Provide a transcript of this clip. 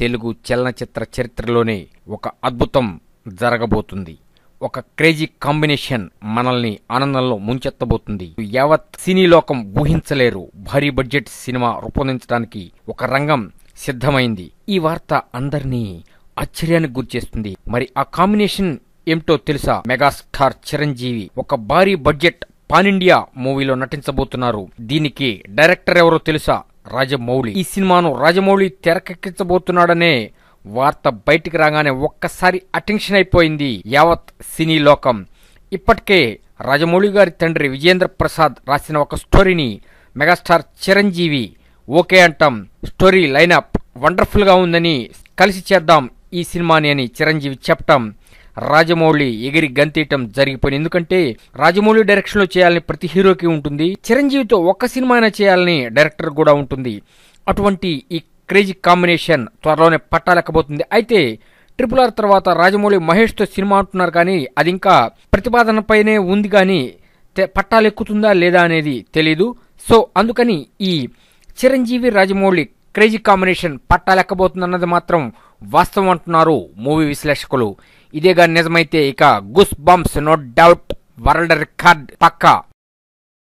తెలుగు చలనచిత్ర చరిత్రలోనే ఒక అద్భుతం జరగబోతుంది ఒక క్రేజీ కాంబినేషన్ మనల్ని ఆనందంలో ముంచెత్తబోతుంది యావత్ సినీ లోకం ఊహించలేరు భారీ బడ్జెట్ సినిమా రూపొందించడానికి ఒక రంగం సిద్ధమైంది ఈ వార్త అందరినీ ఆశ్చర్యానికి గురిచేస్తుంది మరి ఆ కాంబినేషన్ ఏమిటో తెలుసా మెగాస్టార్ చిరంజీవి ఒక భారీ బడ్జెట్ పాన్ ఇండియా మూవీలో నటించబోతున్నారు దీనికి డైరెక్టర్ ఎవరో తెలుసా రాజమౌళి ఈ సినిమాను రాజమౌళి తెరకెక్కించబోతున్నాడనే వార్త బయటికి రాగానే ఒక్కసారి అటెన్షన్ అయిపోయింది యావత్ సినీ లోకం ఇప్పటికే రాజమౌళి గారి తండ్రి విజేంద్ర ప్రసాద్ రాసిన ఒక స్టోరీని మెగాస్టార్ చిరంజీవి ఓకే అంటాం స్టోరీ లైనప్ వండర్ఫుల్గా ఉందని కలిసి చేద్దాం ఈ సినిమాని అని చిరంజీవి చెప్పటం రాజమౌళి ఎగిరి గంతేయటం జరిగిపోయింది ఎందుకంటే రాజమౌళి డైరెక్షన్లో చేయాలని ప్రతి హీరోకి ఉంటుంది చిరంజీవితో ఒక్క అయినా చేయాలని డైరెక్టర్ కూడా ఉంటుంది అటువంటి ఈ క్రేజీ కాంబినేషన్ త్వరలోనే పట్టాలెక్కబోతుంది అయితే ట్రిపుల్ ఆర్ తర్వాత రాజమౌళి మహేష్తో సినిమా అంటున్నారు కానీ అది ఇంకా ప్రతిపాదనపైనే ఉంది కానీ పట్టాలెక్కుతుందా లేదా అనేది తెలీదు సో అందుకని ఈ చిరంజీవి రాజమౌళి క్రేజీ కాంబినేషన్ లెక్కబోతుందన్నది మాత్రం వాస్తవం అంటున్నారు మూవీ విశ్లేషకులు ఇదేగా నిజమైతే ఇక goosebumps no doubt world record పక్కా